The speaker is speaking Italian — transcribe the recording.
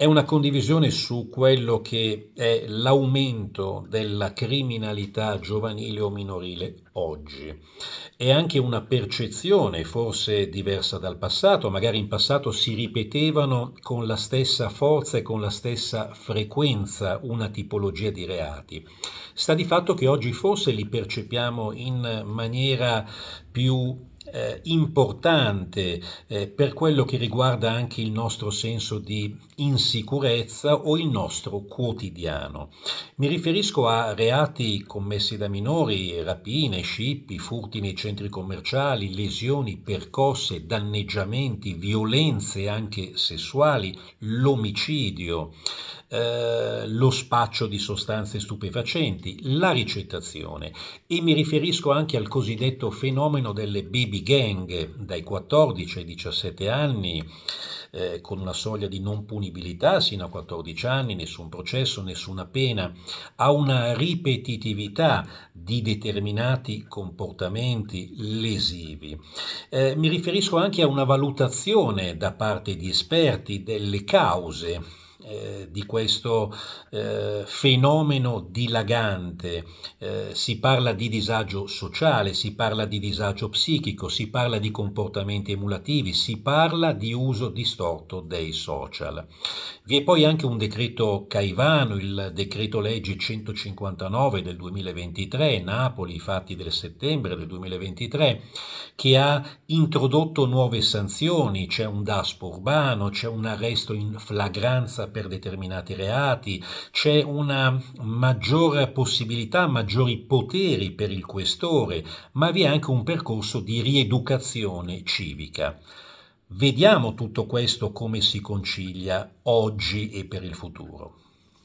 È una condivisione su quello che è l'aumento della criminalità giovanile o minorile oggi. È anche una percezione forse diversa dal passato, magari in passato si ripetevano con la stessa forza e con la stessa frequenza una tipologia di reati. Sta di fatto che oggi forse li percepiamo in maniera più eh, importante eh, per quello che riguarda anche il nostro senso di insicurezza o il nostro quotidiano. Mi riferisco a reati commessi da minori, rapine, scippi, furti nei centri commerciali, lesioni, percosse, danneggiamenti, violenze anche sessuali, l'omicidio, eh, lo spaccio di sostanze stupefacenti, la ricettazione e mi riferisco anche al cosiddetto fenomeno delle BB di gang dai 14 ai 17 anni eh, con una soglia di non punibilità sino a 14 anni, nessun processo, nessuna pena, a una ripetitività di determinati comportamenti lesivi. Eh, mi riferisco anche a una valutazione da parte di esperti delle cause eh, di questo eh, fenomeno dilagante, eh, si parla di disagio sociale, si parla di disagio psichico, si parla di comportamenti emulativi, si parla di uso distorto dei social. Vi è poi anche un decreto Caivano, il decreto legge 159 del 2023, Napoli, fatti del settembre del 2023, che ha introdotto nuove sanzioni, c'è un DASPO urbano, c'è un arresto in flagranza per determinati reati, c'è una maggiore possibilità, maggiori poteri per il questore, ma vi è anche un percorso di rieducazione civica. Vediamo tutto questo come si concilia oggi e per il futuro.